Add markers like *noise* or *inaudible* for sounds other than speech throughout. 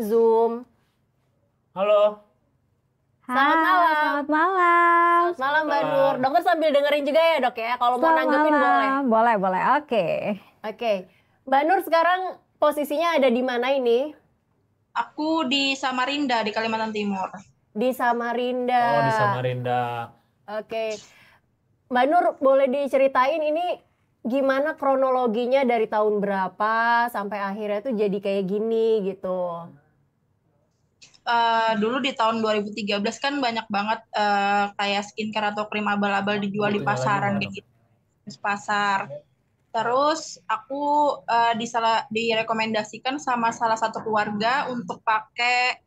Zoom. Halo. Selamat malam. Selamat malam. Selamat malam Mbak Nur. Dokter sambil dengerin juga ya dok ya. Kalau mau nanggepin boleh. Boleh boleh. Oke. Okay. Oke. Okay. Mbak Nur sekarang posisinya ada di mana ini? Aku di Samarinda di Kalimantan Timur. Di Samarinda. Oh di Samarinda. Oke. Okay. Mbak Nur boleh diceritain ini gimana kronologinya dari tahun berapa sampai akhirnya tuh jadi kayak gini gitu uh, dulu di tahun 2013 kan banyak banget uh, kayak skincare atau krim abal-abal nah, dijual di pasaran kayak gitu. di Pasar. Terus aku uh, eh, disalah direkomendasikan sama salah satu keluarga untuk pakai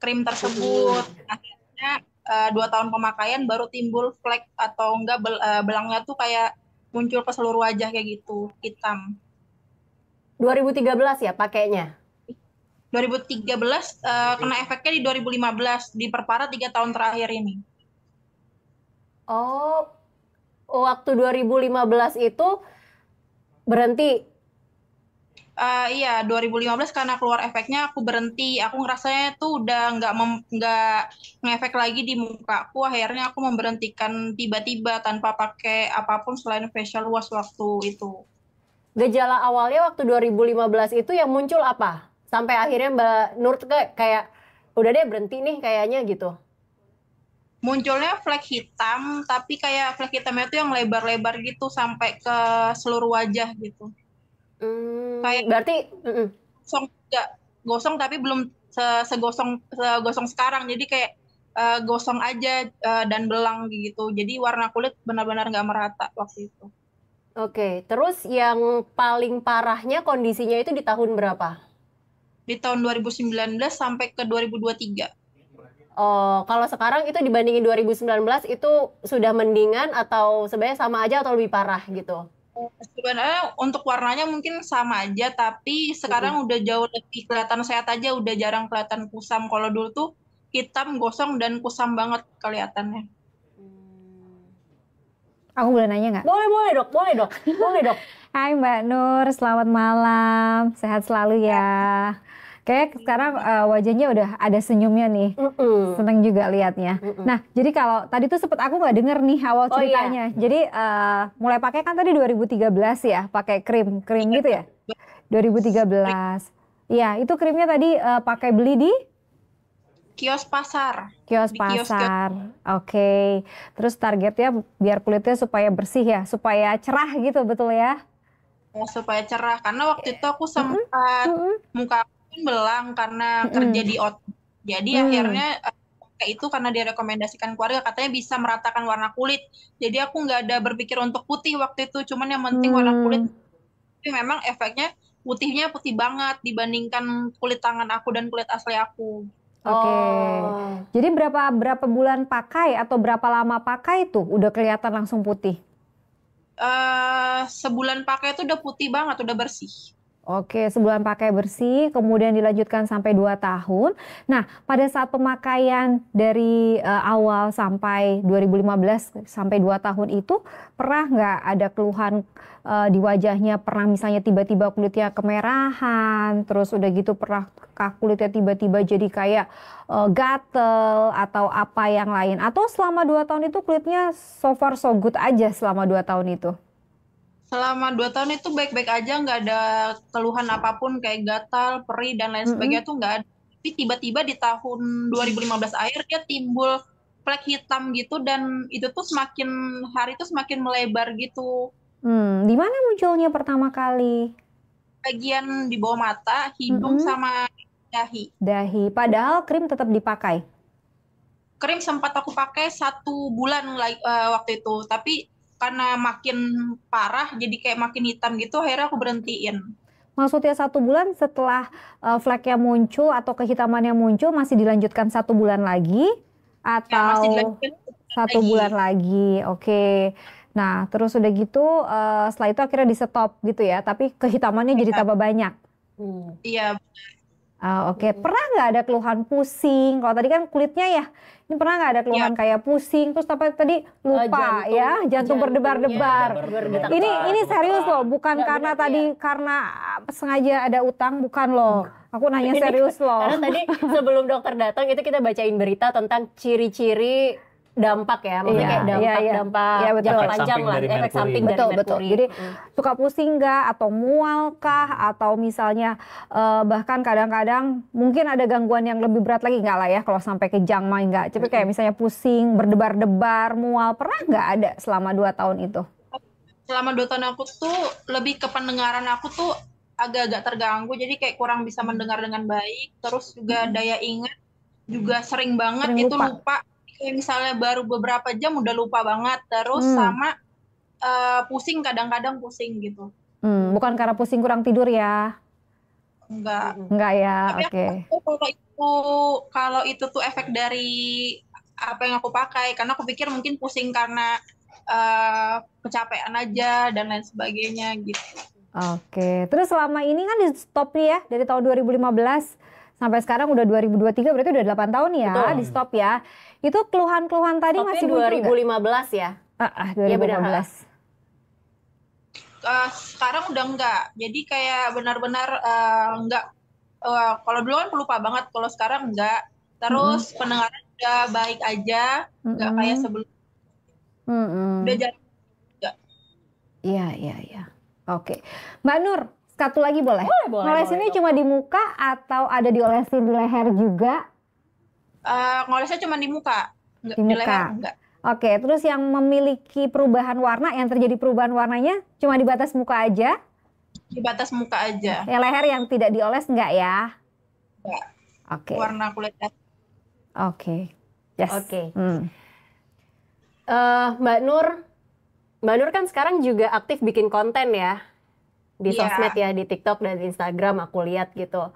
krim tersebut. Akhirnya uh, dua tahun pemakaian baru timbul flek atau enggak bel, uh, belangnya tuh kayak muncul ke seluruh wajah kayak gitu hitam. 2013 ya pakainya? 2013 uh, eh, kena efeknya di 2015 diperparah tiga tahun terakhir ini. Oh, oh waktu 2015 itu berhenti. Uh, iya, 2015 karena keluar efeknya aku berhenti. Aku ngerasanya tuh udah nggak nggak ngefek lagi di muka. mukaku. Akhirnya aku memberhentikan tiba-tiba tanpa pakai apapun selain facial wash waktu itu. Gejala awalnya waktu 2015 itu yang muncul apa? sampai akhirnya Mbak Nur kayak, kayak udah deh berhenti nih kayaknya gitu munculnya flek hitam tapi kayak flek hitamnya tuh yang lebar-lebar gitu sampai ke seluruh wajah gitu hmm, kayak berarti gosong gak, gosong tapi belum se segosong gosong sekarang jadi kayak uh, gosong aja uh, dan belang gitu jadi warna kulit benar-benar nggak merata waktu itu oke terus yang paling parahnya kondisinya itu di tahun berapa di tahun 2019 sampai ke 2023. Oh, kalau sekarang itu dibandingin 2019 itu sudah mendingan atau sebenarnya sama aja atau lebih parah gitu? Sebenarnya untuk warnanya mungkin sama aja, tapi sekarang hmm. udah jauh lebih kelihatan sehat aja, udah jarang kelihatan kusam. Kalau dulu tuh hitam, gosong, dan kusam banget kelihatannya. Aku boleh nanya nggak? Boleh, boleh dok, boleh dok, boleh dok. Hai Mbak Nur, selamat malam. Sehat selalu ya. Kayak sekarang uh, wajahnya udah ada senyumnya nih. Mm-mm. Seneng juga liatnya. Mm-mm. Nah, jadi kalau tadi tuh sempet aku nggak denger nih awal ceritanya. Oh, iya. Jadi uh, mulai pakai kan tadi 2013 ya, pakai krim, krim iya, gitu ya. 2013. Iya, itu krimnya tadi uh, pakai beli di kios pasar. Kios pasar. Oke. Okay. Terus targetnya biar kulitnya supaya bersih ya, supaya cerah gitu betul ya? mau nah, supaya cerah karena waktu itu aku sempat mm -hmm. muka aku belang karena mm -hmm. kerja di ot jadi mm -hmm. akhirnya kayak eh, itu karena direkomendasikan keluarga katanya bisa meratakan warna kulit jadi aku nggak ada berpikir untuk putih waktu itu cuman yang penting hmm. warna mm. kulit tapi memang efeknya putihnya putih banget dibandingkan kulit tangan aku dan kulit asli aku Oke, okay. oh. jadi berapa berapa bulan pakai atau berapa lama pakai tuh udah kelihatan langsung putih? uh, sebulan pakai itu udah putih banget, udah bersih. Oke, sebulan pakai bersih, kemudian dilanjutkan sampai 2 tahun. Nah, pada saat pemakaian dari uh, awal sampai 2015 sampai 2 tahun itu, pernah nggak ada keluhan uh, di wajahnya? Pernah misalnya tiba-tiba kulitnya kemerahan, terus udah gitu pernah kulitnya tiba-tiba jadi kayak uh, gatel atau apa yang lain? Atau selama 2 tahun itu kulitnya so far so good aja selama 2 tahun itu? selama dua tahun itu baik-baik aja nggak ada keluhan apapun kayak gatal perih dan lain sebagainya mm -hmm. tuh nggak ada tapi tiba-tiba di tahun 2015 akhir dia timbul flek hitam gitu dan itu tuh semakin hari itu semakin melebar gitu hmm, di mana munculnya pertama kali bagian di bawah mata hidung mm -hmm. sama dahi dahi padahal krim tetap dipakai krim sempat aku pakai satu bulan uh, waktu itu tapi karena makin parah jadi kayak makin hitam gitu akhirnya aku berhentiin. Maksudnya satu bulan setelah uh, flagnya muncul atau kehitamannya muncul masih dilanjutkan satu bulan lagi atau ya, masih satu bulan lagi, oke. Okay. Nah terus udah gitu uh, setelah itu akhirnya di stop gitu ya, tapi kehitamannya ya. jadi iya. tambah banyak. Hmm. Iya. Oh, Oke, okay. hmm. pernah nggak ada keluhan pusing? Kalau tadi kan kulitnya ya, ini pernah nggak ada keluhan ya. kayak pusing? Terus apa tadi eh, lupa uh, jantung, ya, jantung iya, berdebar-debar. Ini ini serius loh, bukan karena tadi ya. karena eh, sengaja ada utang, bukan loh. Aku nanya serius loh. Karena tadi *laughs* sebelum dokter datang itu kita bacain berita tentang ciri-ciri dampak ya, maksudnya yeah, kayak dampak-dampak yeah, yeah. dampak yeah, iya, betul. jangka panjang lah, efek samping betul, dari betul. Merkuri. Jadi mm. suka pusing nggak atau mual kah atau misalnya uh, bahkan kadang-kadang mungkin ada gangguan yang lebih berat lagi nggak lah ya kalau sampai ke jangma nggak. Tapi kayak misalnya pusing, berdebar-debar, mual pernah nggak ada selama dua tahun itu? Selama dua tahun aku tuh lebih ke pendengaran aku tuh agak-agak terganggu jadi kayak kurang bisa mendengar dengan baik terus juga daya ingat juga sering banget sering itu lupa, lupa kayak misalnya baru beberapa jam udah lupa banget terus hmm. sama uh, pusing kadang-kadang pusing gitu. Hmm, bukan karena pusing kurang tidur ya? Enggak. Enggak ya. Oke. Okay. Kalau itu kalau itu tuh efek dari apa yang aku pakai karena aku pikir mungkin pusing karena uh, kecapean aja dan lain sebagainya gitu. Oke, terus selama ini kan di stop ya dari tahun 2015 sampai sekarang udah 2023 berarti udah 8 tahun ya Betul. di stop ya itu keluhan-keluhan tadi Stopnya masih 2015 ya? Ah, ah 2015. Ya Uh, sekarang udah enggak. Jadi kayak benar-benar uh, eh, enggak uh, eh, kalau dulu kan pelupa banget, kalau sekarang enggak. Terus mm -hmm. pendengaran udah baik aja, mm -hmm. enggak kayak sebelum. Mm -hmm. Udah jarang. Iya, iya, iya. Oke. Mbak Nur, satu lagi boleh? Boleh, boleh. Ngolesinnya cuma di muka atau ada diolesin di leher juga? Eh, ngolesnya cuma di muka, nggak di, muka. leher enggak. Oke, terus yang memiliki perubahan warna, yang terjadi perubahan warnanya cuma di batas muka aja? Di batas muka aja. Ya, leher yang tidak dioles enggak ya? Enggak. Oke. Okay. Warna kulit ya. Oke. Okay. Yes. Oke. Okay. Hmm. Uh, Mbak Nur, Mbak Nur kan sekarang juga aktif bikin konten ya di yeah. sosmed ya, di TikTok dan di Instagram aku lihat gitu.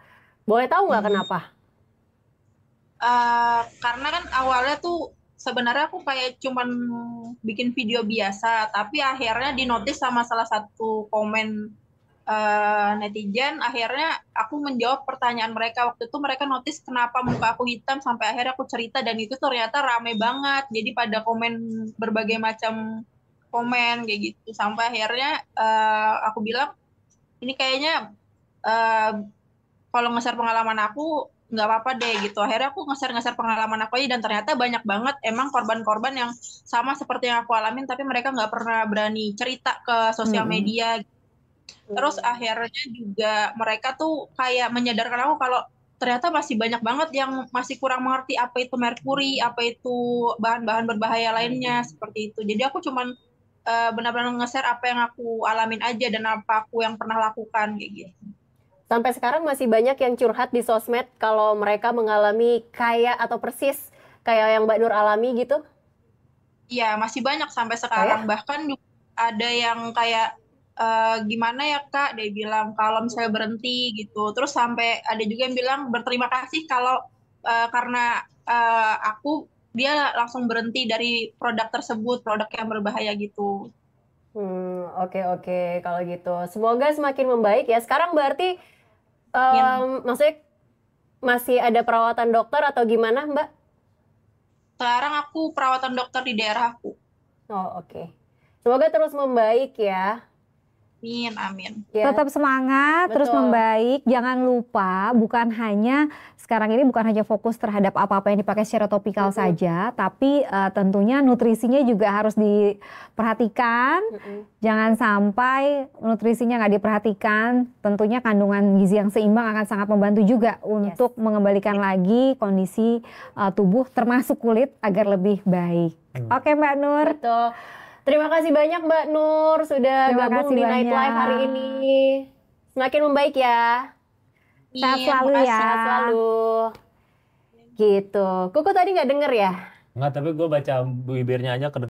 Boleh tahu nggak hmm. kenapa? uh, karena kan awalnya tuh sebenarnya aku kayak cuman bikin video biasa tapi akhirnya dinotis sama salah satu komen uh, netizen akhirnya aku menjawab pertanyaan mereka waktu itu mereka notice kenapa muka aku hitam sampai akhirnya aku cerita dan itu ternyata rame banget jadi pada komen berbagai macam komen kayak gitu sampai akhirnya uh, aku bilang ini kayaknya uh, kalau ngeser pengalaman aku nggak apa-apa deh gitu akhirnya aku ngeser-ngeser pengalaman aku aja dan ternyata banyak banget emang korban-korban yang sama seperti yang aku alamin tapi mereka nggak pernah berani cerita ke sosial media hmm. terus hmm. akhirnya juga mereka tuh kayak menyadarkan aku kalau ternyata masih banyak banget yang masih kurang mengerti apa itu merkuri apa itu bahan-bahan berbahaya lainnya hmm. seperti itu jadi aku cuman uh, benar-benar ngeser apa yang aku alamin aja dan apa aku yang pernah lakukan kayak gitu Sampai sekarang masih banyak yang curhat di sosmed kalau mereka mengalami kayak atau persis kayak yang Mbak Nur alami gitu? Iya, masih banyak sampai sekarang. Kayak? Bahkan ada yang kayak e, gimana ya kak, dia bilang kalau misalnya berhenti gitu. Terus sampai ada juga yang bilang berterima kasih kalau e, karena e, aku dia langsung berhenti dari produk tersebut, produk yang berbahaya gitu. Hmm, oke okay, oke okay. kalau gitu. Semoga semakin membaik ya. Sekarang berarti Um, ya. Maksudnya masih ada perawatan dokter atau gimana Mbak? Sekarang aku perawatan dokter di daerah aku. Oh oke. Okay. Semoga terus membaik ya. Amin, amin. Ya. Tetap semangat, Betul. terus membaik. Jangan lupa, bukan hanya sekarang ini bukan hanya fokus terhadap apa-apa yang dipakai secara topikal mm -hmm. saja, tapi uh, tentunya nutrisinya juga harus diperhatikan. Mm -hmm. Jangan sampai nutrisinya nggak diperhatikan. Tentunya kandungan gizi yang seimbang akan sangat membantu juga untuk yes. mengembalikan iya. lagi kondisi uh, tubuh, termasuk kulit, agar lebih baik. Mm. Oke, Mbak Nur. Betul. Terima kasih banyak Mbak Nur sudah Terima gabung di banyak. Nightlife hari ini. Semakin membaik ya. Iya, sehat selalu ya. Sehat selalu. Gitu. Kuku tadi nggak denger ya? Nggak, tapi gue baca bibirnya aja ke